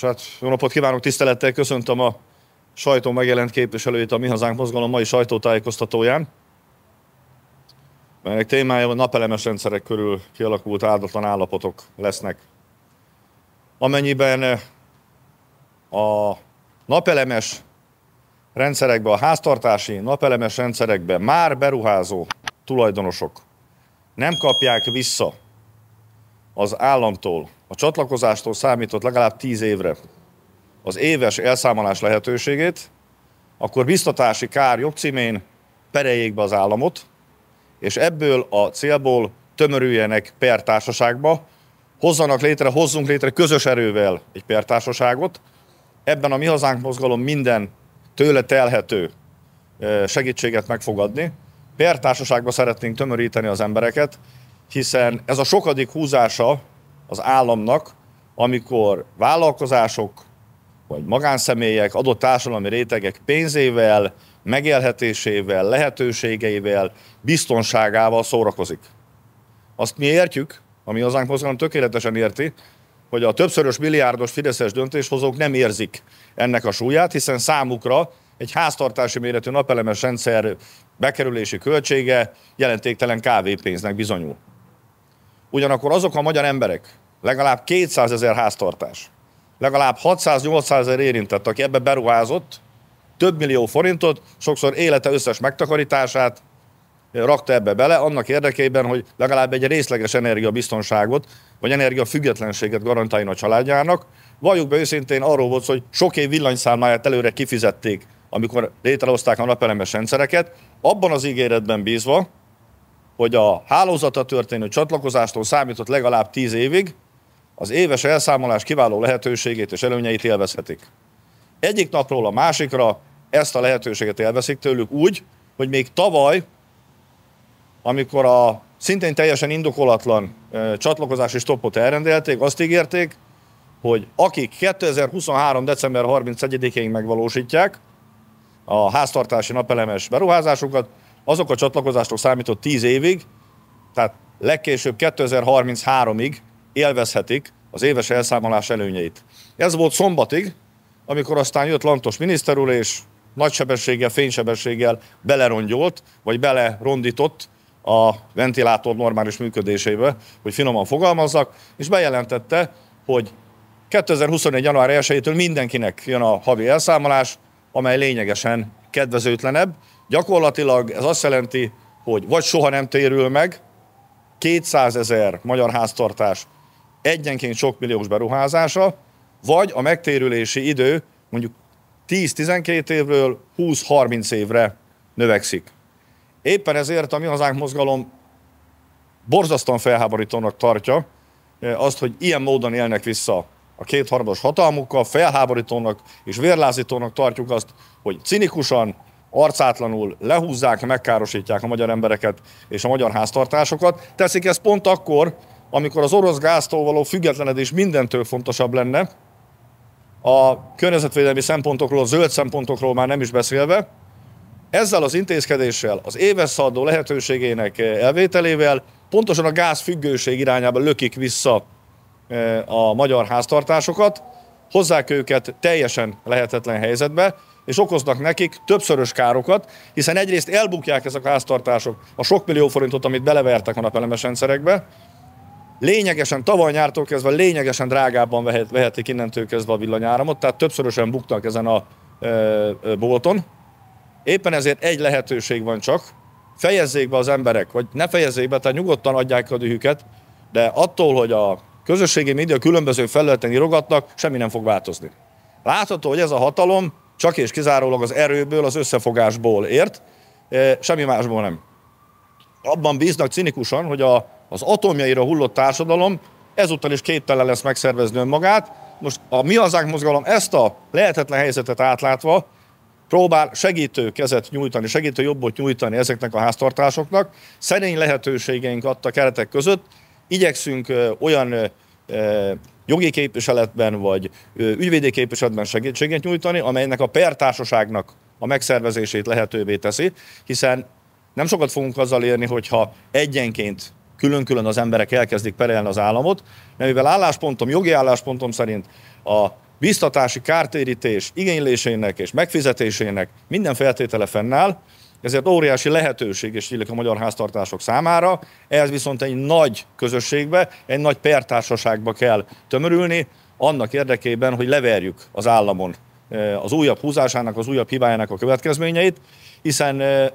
És hát jó napot kívánok, tisztelettel köszöntöm a sajtó megjelent képviselőit a Mi Hazánk Mozgalom mai sajtótájékoztatóján, melynek témája a napelemes rendszerek körül kialakult áldatlan állapotok lesznek. Amennyiben a napelemes rendszerekbe, a háztartási napelemes rendszerekbe már beruházó tulajdonosok nem kapják vissza az államtól a csatlakozástól számított legalább 10 évre az éves elszámolás lehetőségét, akkor biztatási kár jogcímén pereljék be az államot, és ebből a célból tömörüljenek per társaságba, hozzanak létre, hozzunk létre közös erővel egy per társaságot. Ebben a Mi Hazánk mozgalom minden tőle telhető eh, segítséget megfogadni. Pertársaságba szeretnénk tömöríteni az embereket, hiszen ez a sokadik húzása az államnak, amikor vállalkozások vagy magánszemélyek, adott társadalmi rétegek pénzével, megélhetésével, lehetőségeivel, biztonságával szórakozik. Azt mi értjük, ami az mozgalom tökéletesen érti, hogy a többszörös milliárdos fideszes döntéshozók nem érzik ennek a súlyát, hiszen számukra egy háztartási méretű napelemes rendszer bekerülési költsége jelentéktelen kávépénznek bizonyul. Ugyanakkor azok a magyar emberek, legalább 200 ezer háztartás, legalább 600-800 ezer érintett, aki ebbe beruházott, több millió forintot, sokszor élete összes megtakarítását eh, rakta ebbe bele, annak érdekében, hogy legalább egy részleges energiabiztonságot, vagy energiafüggetlenséget garantáljon a családjának. Valljuk be őszintén, arról volt, hogy sok év villanyszámláját előre kifizették, amikor létrehozták a napelemes rendszereket, abban az ígéretben bízva, hogy a hálózata történő csatlakozástól számított legalább 10 évig az éves elszámolás kiváló lehetőségét és előnyeit élvezhetik. Egyik napról a másikra ezt a lehetőséget élvezik tőlük úgy, hogy még tavaly, amikor a szintén teljesen indokolatlan csatlakozási stoppot elrendelték, azt ígérték, hogy akik 2023. december 31-ig megvalósítják a háztartási napelemes beruházásukat azok a csatlakozások számított 10 évig, tehát legkésőbb 2033-ig élvezhetik az éves elszámolás előnyeit. Ez volt szombatig, amikor aztán jött Lantos miniszter úr, és nagysebességgel, fénysebességgel belerongyolt, vagy belerondított a ventilátor normális működésébe, hogy finoman fogalmazzak, és bejelentette, hogy 2021. január 1-től mindenkinek jön a havi elszámolás, amely lényegesen kedvezőtlenebb, Gyakorlatilag ez azt jelenti, hogy vagy soha nem térül meg, 200 ezer magyar háztartás egyenként sok milliós beruházása, vagy a megtérülési idő mondjuk 10-12 évről 20-30 évre növekszik. Éppen ezért a Mi Hazánk Mozgalom borzasztóan felháborítónak tartja eh, azt, hogy ilyen módon élnek vissza a kétharmados hatalmukkal, felháborítónak és vérlázítónak tartjuk azt, hogy cinikusan, arcátlanul lehúzzák, megkárosítják a magyar embereket és a magyar háztartásokat. Teszik ezt pont akkor, amikor az orosz gáztól való függetlenedés mindentől fontosabb lenne, a környezetvédelmi szempontokról, a zöld szempontokról már nem is beszélve, ezzel az intézkedéssel, az éves szaladó lehetőségének eh, elvételével pontosan a gázfüggőség irányába lökik vissza eh, a magyar háztartásokat, hozzák őket teljesen lehetetlen helyzetbe, és okoznak nekik többszörös károkat, hiszen egyrészt elbukják ezek a háztartások a sok millió forintot, amit belevertek a napelemes rendszerekbe, lényegesen, tavaly nyártól kezdve lényegesen drágábban vehet, vehetik innentől kezdve a villanyáramot, tehát többszörösen buktak ezen a e, bolton. Éppen ezért egy lehetőség van csak, fejezzék be az emberek, vagy ne fejezzék be, tehát nyugodtan adják a dühüket, de attól, hogy a közösségi média különböző felületen írogatnak, semmi nem fog változni. Látható, hogy ez a hatalom csak és kizárólag az erőből, az összefogásból ért, e, semmi másból nem. Abban bíznak cinikusan, hogy a, az atomjaira hullott társadalom ezúttal is képtelen lesz megszervezni önmagát. Most a Mi Hazánk mozgalom ezt a lehetetlen helyzetet átlátva próbál segítő kezet nyújtani, segítő jobbot nyújtani ezeknek a háztartásoknak. Szerény lehetőségeink adta keretek között, igyekszünk olyan jogi képviseletben vagy ügyvédi képviseletben segítséget nyújtani, amelynek a pertársaságnak a megszervezését lehetővé teszi, hiszen nem sokat fogunk azzal érni, hogyha egyenként külön-külön az emberek elkezdik perelni az államot, de mivel álláspontom, jogi álláspontom szerint a biztatási kártérítés igénylésének és megfizetésének minden feltétele fennáll, ezért óriási lehetőség és nyílik a magyar háztartások számára, ehhez viszont egy nagy közösségbe, egy nagy pertársaságba kell tömörülni, annak érdekében, hogy leverjük az államon eh, az újabb húzásának, az újabb hibájának a következményeit, hiszen eh,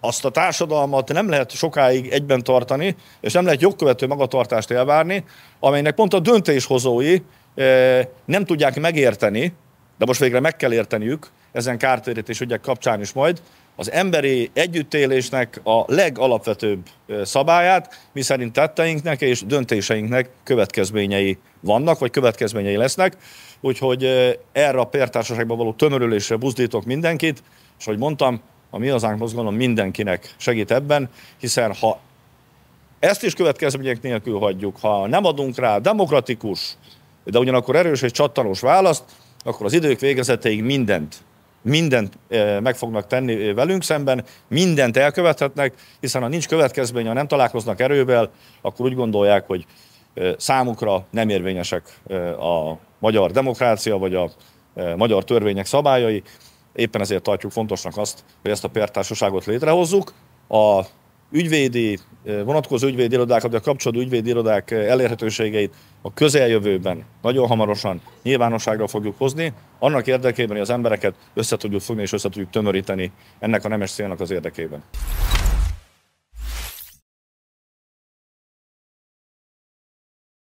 azt a társadalmat nem lehet sokáig egyben tartani, és nem lehet jogkövető magatartást elvárni, amelynek pont a döntéshozói eh, nem tudják megérteni, de most végre meg kell érteniük, ezen kártérítés ügyek kapcsán is majd, az emberi együttélésnek a legalapvetőbb szabályát, mi szerint tetteinknek és döntéseinknek következményei vannak, vagy következményei lesznek. Úgyhogy erre a pértársaságban való tömörülésre buzdítok mindenkit, és hogy mondtam, a mi hazánk mozgalom mindenkinek segít ebben, hiszen ha ezt is következmények nélkül hagyjuk, ha nem adunk rá demokratikus, de ugyanakkor erős és csattanós választ, akkor az idők végezetéig mindent mindent eh, meg fognak tenni eh, velünk szemben, mindent elkövethetnek, hiszen ha nincs következmény, ha nem találkoznak erővel, akkor úgy gondolják, hogy eh, számukra nem érvényesek a magyar demokrácia, vagy a magyar törvények szabályai. Éppen ezért tartjuk fontosnak azt, hogy ezt a pertársaságot létrehozzuk. A ügyvédi, vonatkozó ügyvédi irodákat, vagy a kapcsolódó ügyvédi irodák elérhetőségeit a közeljövőben nagyon hamarosan nyilvánosságra fogjuk hozni, annak érdekében, hogy az embereket össze tudjuk fogni és össze tudjuk tömöríteni ennek a nemes célnak az érdekében.